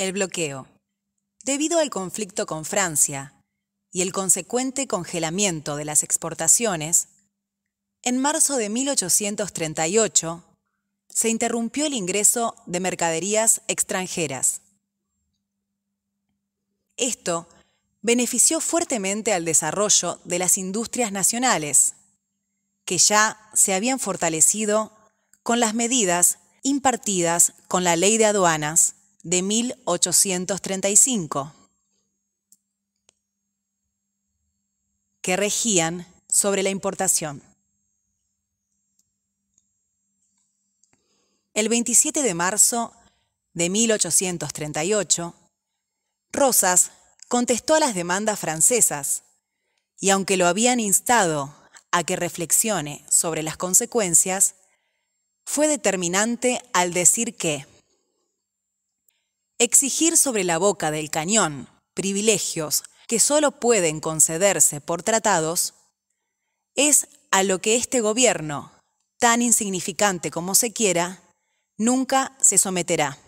El bloqueo. Debido al conflicto con Francia y el consecuente congelamiento de las exportaciones, en marzo de 1838 se interrumpió el ingreso de mercaderías extranjeras. Esto benefició fuertemente al desarrollo de las industrias nacionales, que ya se habían fortalecido con las medidas impartidas con la ley de aduanas de 1835, que regían sobre la importación. El 27 de marzo de 1838, Rosas contestó a las demandas francesas y aunque lo habían instado a que reflexione sobre las consecuencias, fue determinante al decir que Exigir sobre la boca del cañón privilegios que solo pueden concederse por tratados es a lo que este gobierno, tan insignificante como se quiera, nunca se someterá.